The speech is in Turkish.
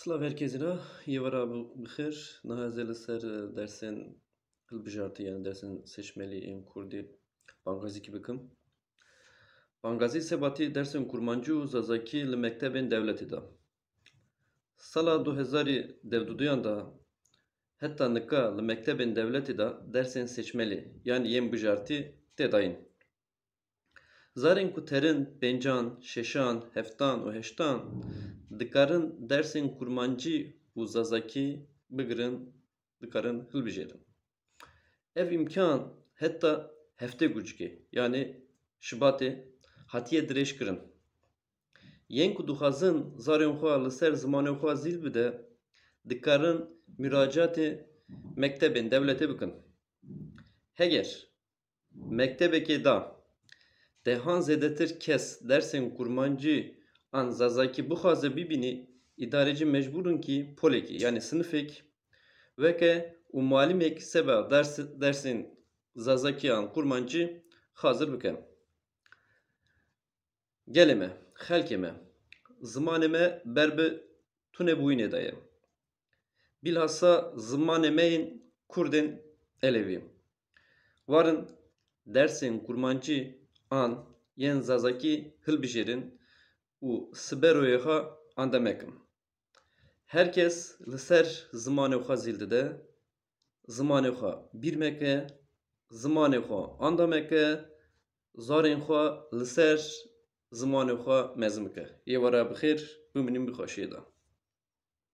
سلااف هەرکێزینا یێوەرا بخیر نەهازێ لەسەر دەرسێن هەڵبژارتی یان دەرسن سشمەلی ئێن کوردی بانگازیکی bikim. Bangazi sebati dersên kurmancî Za’zaki zazakî li mektebên dewletê da. Sala 2000 devduduyan da heta nika li mektebên devleti da dersên seçmeli yani yên bijartî tê dayîn. Zarên ku terin pêncan, şeşan, heftan û heştan dikarin dersin kurmancî û zazakî bigirin, dikarin hilbijêrin. Ev imkan hatta hefte gucikê yani şibatê hatiye dirêjkirin. Yen ku duhazın zarên xwe li ser zimanê xwe de, bide, dikarin müracatê mektebên devletê Heger mektebekê da Dehan zedetir kes dersen kurmancı an zazaki bu haze bibini idareci mecburun ki poleki yani sınıfek ve ke umalimek sebe dersin zazaki an kurmancı hazır bükem. Geleme, helkeme, zamaneme berbe tune buyne daye. Bilhassa zımanemeyin kurdin elevi. Varın dersin kurmancı an yen zazakî hilbijêrin û siberoyê xwe Herkes li zamanı zimanê xwe zîl dide, zimanê xwe bîr meke, zimanê xwe anda meke, zarên xwe li ser zimanê xwe mezin bike. Ê were bixêr,